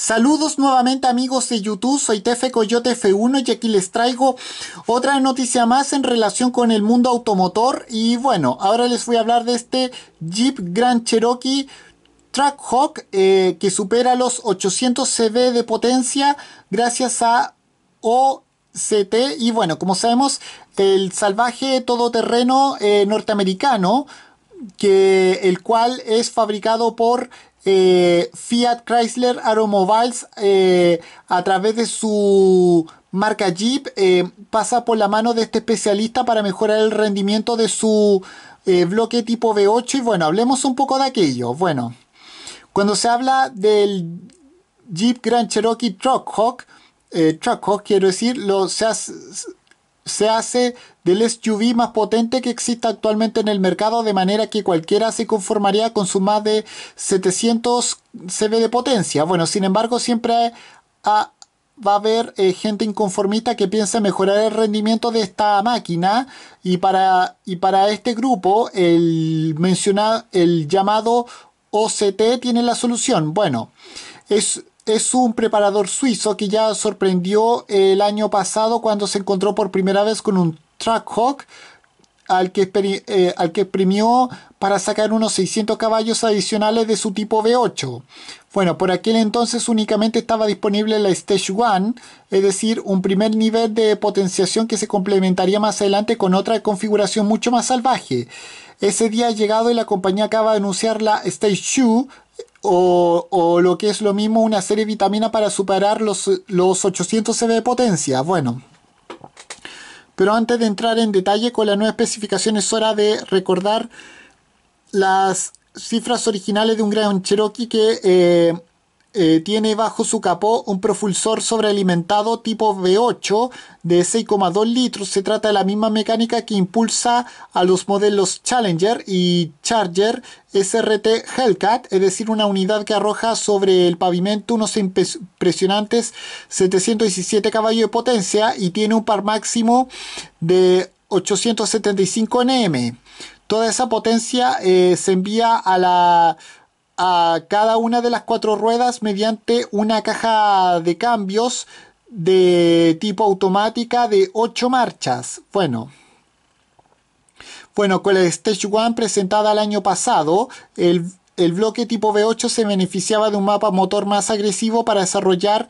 Saludos nuevamente amigos de YouTube, soy Tefe Coyote F1 y aquí les traigo otra noticia más en relación con el mundo automotor y bueno, ahora les voy a hablar de este Jeep Grand Cherokee Trackhawk eh, que supera los 800 CV de potencia gracias a OCT y bueno, como sabemos, el salvaje todoterreno eh, norteamericano que, el cual es fabricado por eh, Fiat Chrysler Aeromobiles eh, a través de su marca Jeep eh, pasa por la mano de este especialista para mejorar el rendimiento de su bloque tipo V8 y bueno, hablemos un poco de aquello. Bueno, cuando se habla del Jeep Grand Cherokee Truckhawk, Truckhawk quiero decir, los se, hace, se hace del SUV más potente que existe actualmente en el mercado, de manera que cualquiera se conformaría con su más de 700 CV de potencia. Bueno, sin embargo, siempre va a haber eh, gente inconformista que piensa mejorar el rendimiento de esta máquina y para, y para este grupo el, mencionado, el llamado OCT tiene la solución. Bueno, es es un preparador suizo que ya sorprendió el año pasado cuando se encontró por primera vez con un Trackhawk al que, eh, al que premió para sacar unos 600 caballos adicionales de su tipo V8. Bueno, por aquel entonces únicamente estaba disponible la Stage 1, es decir, un primer nivel de potenciación que se complementaría más adelante con otra configuración mucho más salvaje. Ese día ha llegado y la compañía acaba de anunciar la Stage 2 o, lo que es lo mismo una serie de vitamina para superar los, los 800 CV de potencia. Bueno, pero antes de entrar en detalle con la nueva especificación es hora de recordar las cifras originales de un Grand Cherokee que eh, eh, tiene bajo su capó un propulsor sobrealimentado tipo V8 de 6,2 litros. Se trata de la misma mecánica que impulsa a los modelos Challenger y Charger SRT Hellcat, es decir, una unidad que arroja sobre el pavimento unos impresionantes 717 caballos de potencia y tiene un par máximo de 875 Nm. Toda esa potencia eh, se envía a la a cada una de las cuatro ruedas mediante una caja de cambios de tipo automática de ocho marchas. Bueno. Bueno, con la Stage One presentada el año pasado, el, bloque tipo V8 se beneficiaba de un mapa motor más agresivo para desarrollar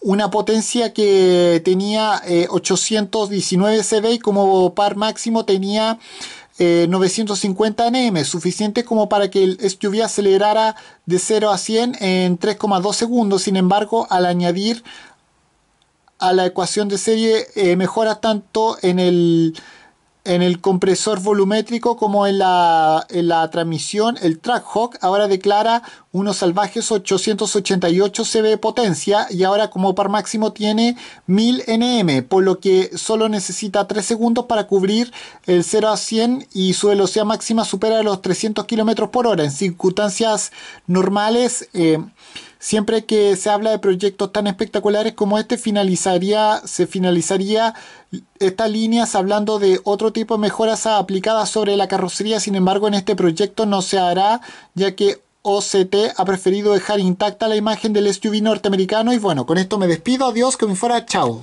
una potencia que tenía 819 eh, CV y como par máximo tenía 950 eh, nm, suficiente como para que el SUV acelerara de 0 a 100 en 3,2 segundos. Sin embargo, al añadir a la ecuación de serie eh, ...mejora tanto en el en el compresor volumétrico como en la, transmisión, el Trackhawk ahora declara unos salvajes 888 CV potencia y ahora como par máximo tiene 1000 NM, por lo que solo necesita 3 segundos para cubrir el 0 a 100 y su velocidad máxima supera los 300 km por hora. En circunstancias normales, eh, siempre que se habla de proyectos tan espectaculares como este, finalizaría, se finalizaría estas líneas hablando de otro tipo de mejoras aplicadas sobre la carrocería, sin embargo en este proyecto no se hará, ya que OCT ha preferido dejar intacta la imagen del SUV norteamericano y bueno, con esto me despido, adiós, que me fuera, chao.